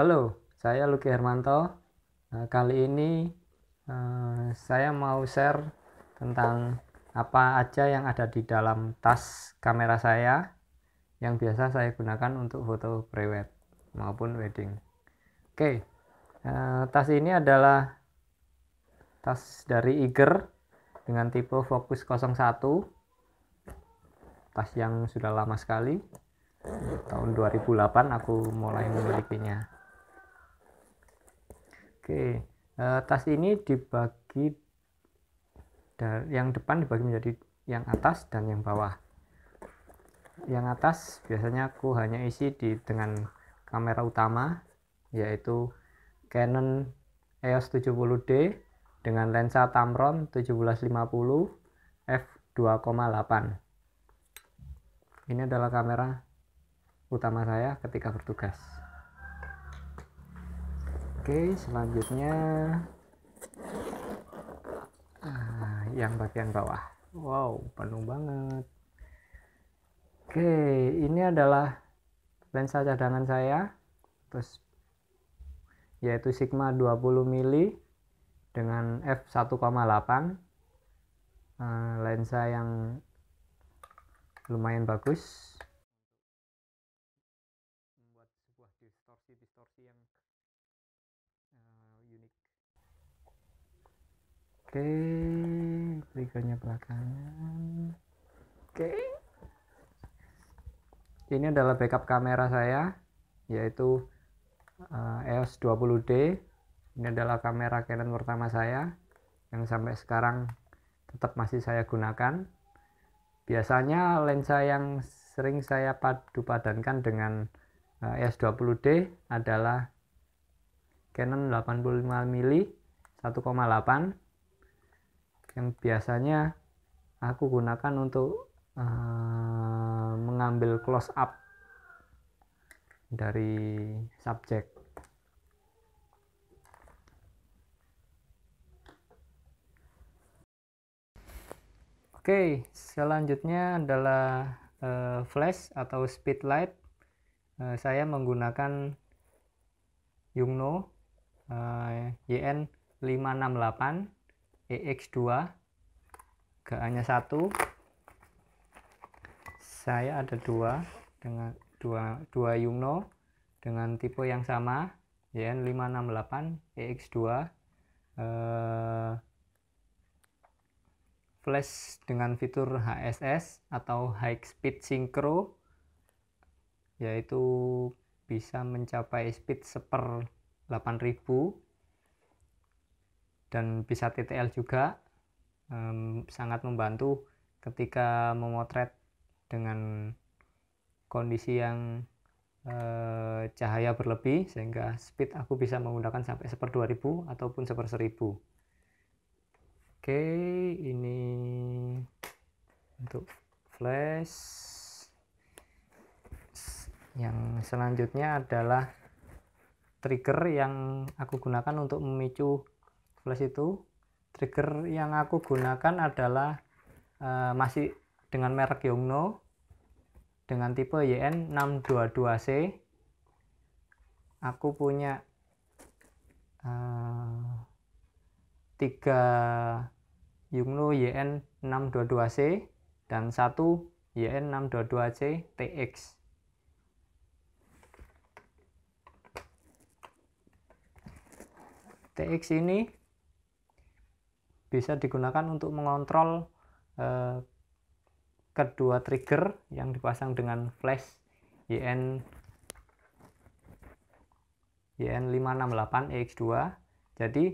Halo, saya Luki Hermanto. Eh, kali ini eh, saya mau share tentang apa aja yang ada di dalam tas kamera saya yang biasa saya gunakan untuk foto prewed maupun wedding. Oke, eh, tas ini adalah tas dari Iger dengan tipe fokus 01. Tas yang sudah lama sekali. Tahun 2008 aku mulai memilikinya. Oke, eh, tas ini dibagi yang depan dibagi menjadi yang atas dan yang bawah. Yang atas biasanya aku hanya isi di dengan kamera utama yaitu Canon EOS 70D dengan lensa Tamron 1750 f 2,8. Ini adalah kamera utama saya ketika bertugas. Oke, selanjutnya ah, yang bagian bawah. Wow, penuh banget. Oke, ini adalah lensa cadangan saya. Terus yaitu Sigma 20 mili dengan f1,8 ah, lensa yang lumayan bagus unik oke okay, belakang. belakangan oke ini adalah backup kamera saya yaitu uh, EOS 20D ini adalah kamera Canon pertama saya yang sampai sekarang tetap masih saya gunakan biasanya lensa yang sering saya padu dengan EOS eh, e 20D adalah Canon 85mm 1,8 yang biasanya aku gunakan untuk uh, mengambil close up dari subjek Oke, okay, selanjutnya adalah uh, flash atau speed light. Uh, saya menggunakan Yungno YN 568 EX2 GA-nya 1 saya ada dua dengan dua, dua Yumno dengan tipe yang sama YN 568 EX2 uh, flash dengan fitur HSS atau high speed synchro yaitu bisa mencapai speed seper 8000 dan bisa TTL juga um, sangat membantu ketika memotret dengan kondisi yang uh, cahaya berlebih sehingga speed aku bisa menggunakan sampai seper 2000 ataupun seper 1000 oke ini untuk flash yang selanjutnya adalah trigger yang aku gunakan untuk memicu flash itu trigger yang aku gunakan adalah uh, masih dengan merek Yongno dengan tipe YN622C aku punya uh, eh, 3 Yongno YN622C dan satu YN622C TX TX ini bisa digunakan untuk mengontrol eh, kedua trigger yang dipasang dengan flash YN YN568 EX2 jadi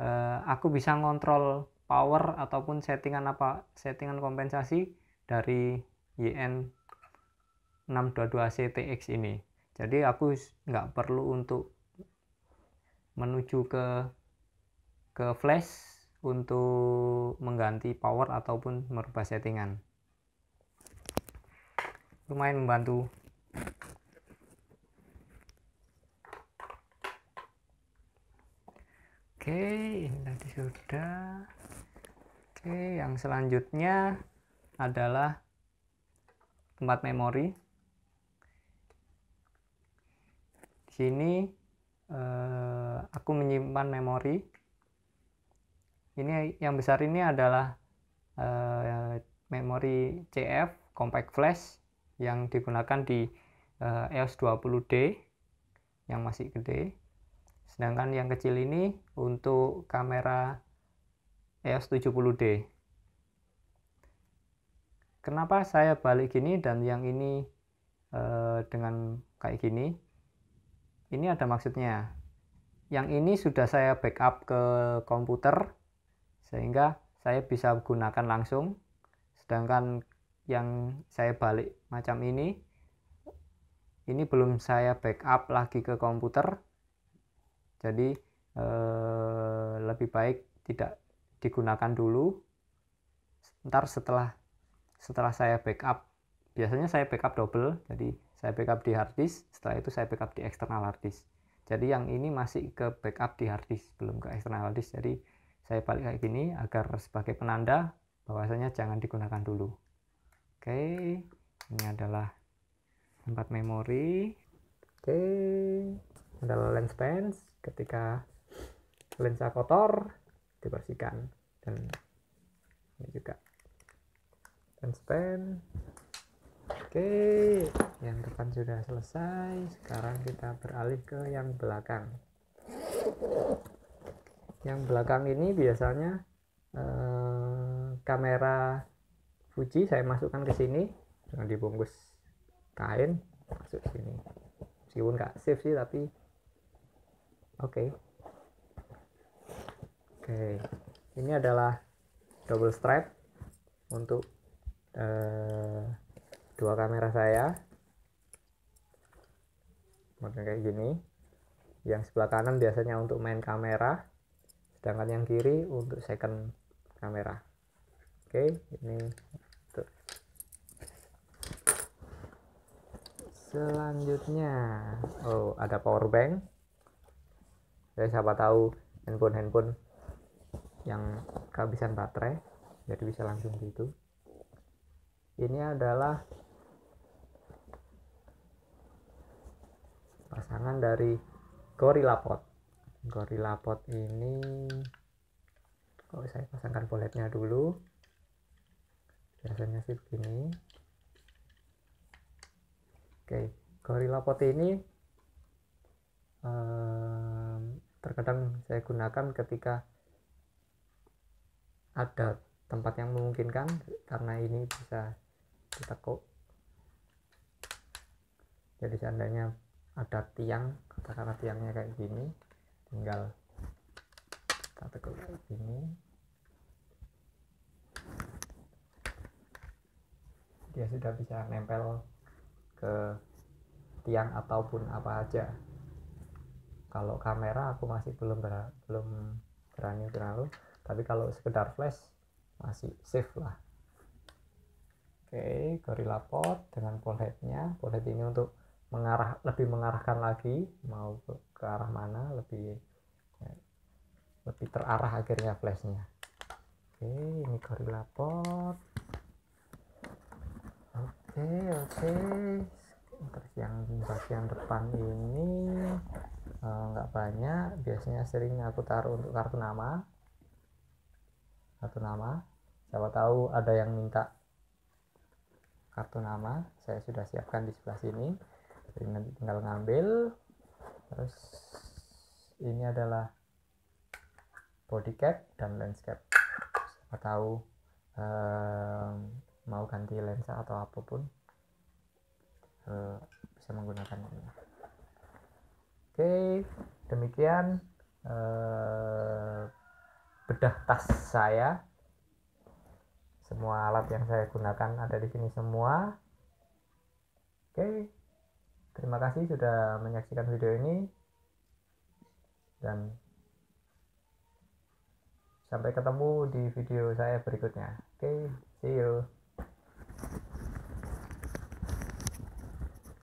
eh, aku bisa mengontrol power ataupun settingan apa settingan kompensasi dari YN 622 CTX ini jadi aku nggak perlu untuk menuju ke ke flash untuk mengganti power ataupun merubah settingan lumayan membantu oke ini tadi sudah oke yang selanjutnya adalah tempat memori sini eh, aku menyimpan memori. Ini yang besar ini adalah uh, memori CF compact flash yang digunakan di uh, EOS 20D yang masih gede. Sedangkan yang kecil ini untuk kamera EOS 70D. Kenapa saya balik gini dan yang ini uh, dengan kayak gini? Ini ada maksudnya yang ini sudah saya backup ke komputer sehingga saya bisa gunakan langsung sedangkan yang saya balik macam ini ini belum saya backup lagi ke komputer jadi eh, lebih baik tidak digunakan dulu ntar setelah setelah saya backup biasanya saya backup double jadi saya backup di hard setelah itu saya backup di external hard jadi yang ini masih ke backup di harddisk belum ke external harddisk jadi saya balik kayak gini agar sebagai penanda bahwasanya jangan digunakan dulu oke ini adalah tempat memori oke adalah lens pens ketika lensa kotor dibersihkan dan ini juga lens pen Oke, yang depan sudah selesai. Sekarang kita beralih ke yang belakang. Yang belakang ini biasanya eh, kamera Fuji saya masukkan ke sini dengan dibungkus kain masuk sini. Meskipun nggak safe sih tapi oke. Okay. Oke, okay. ini adalah double strap untuk eh, dua kamera saya model kayak gini yang sebelah kanan biasanya untuk main kamera sedangkan yang kiri untuk second kamera oke ini tuh. selanjutnya oh ada power bank siapa tahu handphone handphone yang kehabisan baterai jadi bisa langsung gitu ini adalah pasangan dari Gorilla Pot. Gorilla Pot ini kalau saya pasangkan poletnya dulu. Biasanya sih begini. Oke, Gorilla Pot ini um, terkadang saya gunakan ketika ada tempat yang memungkinkan karena ini bisa ditekuk jadi seandainya ada tiang katakanlah tiangnya kayak gini tinggal kita tekuk kayak gini dia sudah bisa nempel ke tiang ataupun apa aja kalau kamera aku masih belum ber belum berani terlalu tapi kalau sekedar flash masih safe lah oke Gorilla pot dengan nya polhead ini untuk mengarah lebih mengarahkan lagi mau ke, arah mana lebih ya, lebih terarah akhirnya flashnya oke ini gorilla pot oke oke terus yang bagian depan ini eh, nggak uh, banyak biasanya sering aku taruh untuk kartu nama kartu nama siapa tahu ada yang minta kartu nama saya sudah siapkan di sebelah sini jadi tinggal ngambil terus ini adalah body cap dan lens cap, siapa tahu um, mau ganti lensa atau apapun uh, bisa menggunakan ini oke demikian uh, bedah tas saya semua alat yang saya gunakan ada di sini semua oke Terima kasih sudah menyaksikan video ini dan sampai ketemu di video saya berikutnya. Oke, okay, see you.